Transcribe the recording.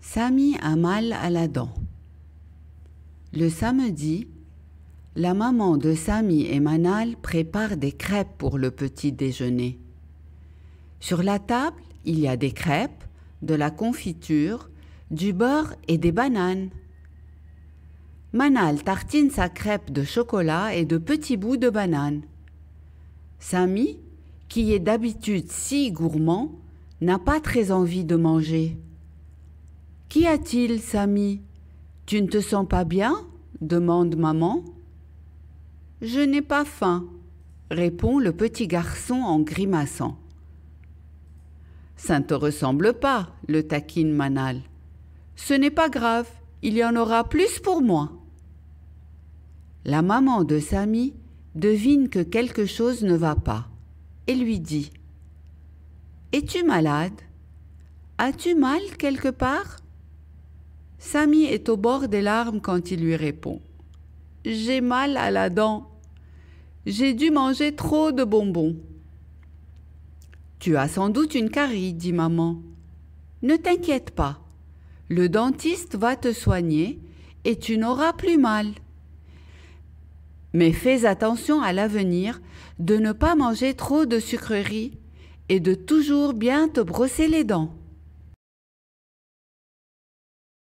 Samy a mal à la dent. Le samedi, la maman de Samy et Manal prépare des crêpes pour le petit déjeuner. Sur la table, il y a des crêpes, de la confiture, du beurre et des bananes. Manal tartine sa crêpe de chocolat et de petits bouts de banane. Samy, qui est d'habitude si gourmand, n'a pas très envie de manger. Qu'y a-t-il, Samy Tu ne te sens pas bien demande maman. Je n'ai pas faim, répond le petit garçon en grimaçant. Ça ne te ressemble pas, le taquine Manal. Ce n'est pas grave, il y en aura plus pour moi. La maman de Samy devine que quelque chose ne va pas et lui dit Es-tu malade As-tu mal quelque part Samy est au bord des larmes quand il lui répond. J'ai mal à la dent. J'ai dû manger trop de bonbons. Tu as sans doute une carie, dit maman. Ne t'inquiète pas. Le dentiste va te soigner et tu n'auras plus mal. Mais fais attention à l'avenir de ne pas manger trop de sucreries et de toujours bien te brosser les dents.